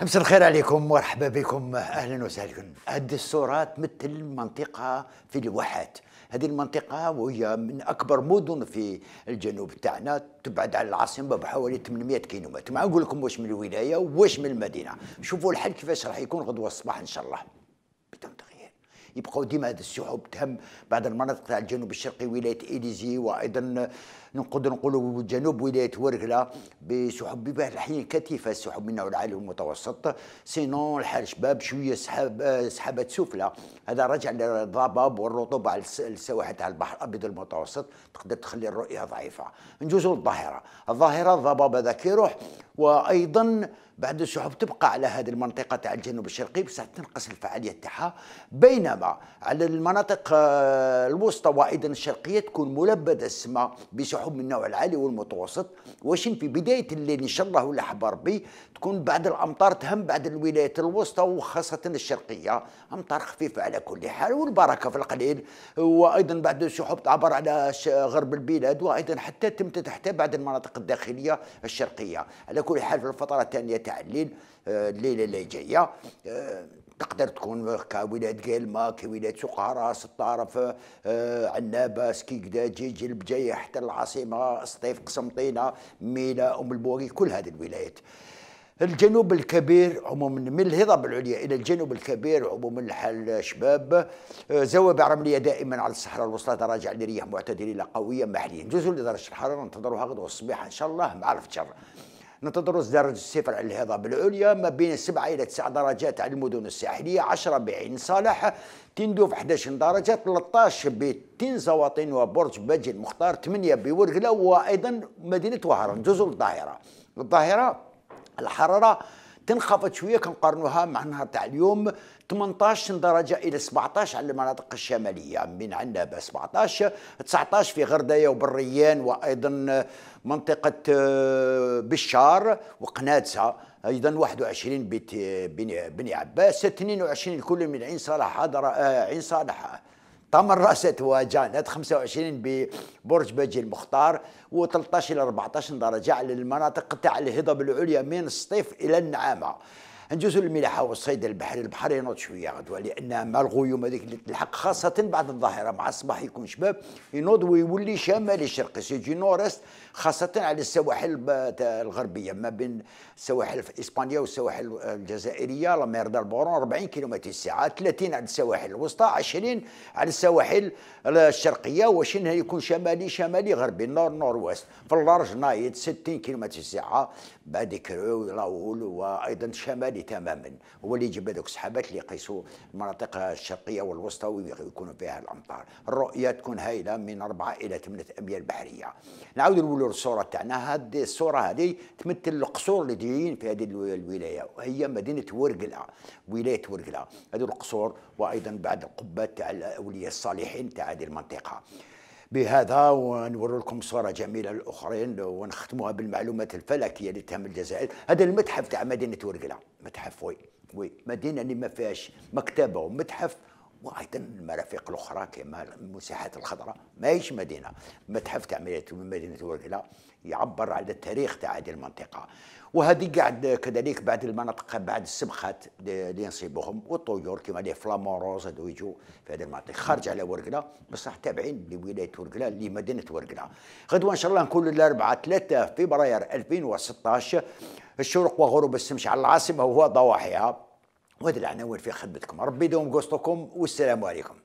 مساء الخير عليكم مرحبا بكم اهلا وسهلا هذه الصورة تمثل منطقه في الواحات هذه المنطقة وهي من أكبر مدن في الجنوب تاعنا تبعد على العاصمة بحوالي 800 كيلومتر ما نقول لكم واش من الولاية واش من المدينة شوفوا الحل كيفاش راح يكون غدوة الصباح إن شاء الله يبقاو ديما هذه السحب تهم بعض المناطق تاع الجنوب الشرقي ولايه اليزي وايضا نقدر نقولوا جنوب ولايه ورقله بسحب ببعض الاحيان كثيفه السحب نوع العالي والمتوسط سينون الحال شباب شويه سحاب سحابات سفلى هذا راجع للضباب والرطوبه على السواحل تاع البحر الابيض المتوسط تقدر تخلي الرؤيه ضعيفه نجوزوا للظاهره الظاهره الضباب هذاك يروح وايضا بعد السحب تبقى على هذه المنطقه تاع الجنوب الشرقي بصح تنقص الفعاليه تاعها بينما السماء على المناطق آه، الوسطى وايضا الشرقيه تكون ملبده السماء بسحب من النوع العالي والمتوسط وشن في بدايه الليل ان شاء الله ولا ربي تكون بعد الامطار تهم بعد الولايات الوسطى وخاصه الشرقيه امطار خفيفه على كل حال والبركه في القليل وايضا بعد السحب تعبر على غرب البلاد وايضا حتى تمتد حتى بعد المناطق الداخليه الشرقيه على كل حال في الفتره الثانيه تاع الليل آه، الليله اللي جايه آه، تقدر تكون كولايه قلمه كولايه سقهراس الطرف آه، عناباس كيكدا جيجي البجايه حتى العاصمه سطيف قسنطينه ميلا ام البوري كل هذه الولايات الجنوب الكبير عموما من الهضاب العليا الى الجنوب الكبير عموما الحال شباب آه، زوابع رمليه دائما على الصحراء الوسطى تراجع لرياح معتدله الى قويه محليه نجوزوا لدرجه الحراره ننتظروها غدوه الصباح ان شاء الله مع الفجر نتدرس درجة الصفر على الهضاب العليا ما بين 7 إلى 9 درجات على المدن الساحلية 10 بعين صالح تندوف 11 درجة 13 بتين بتنزواطن وبرج باجي المختار 8 بورقلة وأيضا مدينة وهران جزر الظاهرة الظاهرة الحرارة تنخفض شويه كنقارنوها مع النهار تاع اليوم 18 درجه الى 17 على المناطق الشماليه من عنابه 17 19 في غردايه وبريان وايضا منطقه آه، بشار وقنادسه ايضا 21 آه، بني عباس 22 الكل من عين صالح آه، عين صالح طمر راسه تواجان هاد 25 ببرج بجي المختار و13 الى 14 درجه على المناطق تاع الهضاب العليا من الصيف الى النعامه ندوزو للملاحه والصيد البحري البحر ينوض شويه غدوه لان مع الغيوم هذيك اللي تلحق خاصه بعد الظهيره مع الصباح يكون شباب ينوض ويولي شمالي شرقي سيجي نورست خاصه على السواحل الغربيه ما بين السواحل في اسبانيا والسواحل الجزائريه لا مير بورون 40 كيلومتر الساعه 30 على السواحل الوسطى 20 على السواحل الشرقيه واش يكون شمالي شمالي غربي نور نور ويست في اللارج نايت 60 كيلومتر الساعه بادي كرو لاول وايضا شمالي العالي تماما هو اللي يجيب هذوك السحابات اللي يقيسوا المناطق الشرقيه والوسطى ويكون فيها الامطار الرؤيه تكون هائله من 4 الى 8 اميال بحريه نعاود نقولوا للصوره تاعنا هذه الصوره هذه تمثل القصور اللي جايين في هذه الولايه وهي مدينه ورقله ولايه ورقله هذو القصور وايضا بعض القبه تاع الاولياء الصالحين تاع هذه المنطقه بهذا ونوري لكم صوره جميله للاخرين ونختموها بالمعلومات الفلكيه اللي تهم الجزائر هذا المتحف تاع مدينه ورقله متحف وي وي مدينه اللي ما فيهاش مكتبه ومتحف وايضا المرافق الاخرى كما المساحات الخضراء ماهيش مدينه متحف تاع مدينه ورقله يعبر على التاريخ تاع هذه المنطقه وهذه قاعد كذلك بعد المناطق بعد السبخات اللي نصيبوهم والطيور كما لي فلاموروز هذو يجوا في هذه المناطق خارج على ورقله بصح تابعين لولايه ورقله لمدينه ورقله غدوه ان شاء الله نكون الاربعاء 3 فبراير 2016 الشروق وغروب الشمس على العاصمه ضواحيها وهذا العناوين في خدمتكم ربي يدوم قوسطكم والسلام عليكم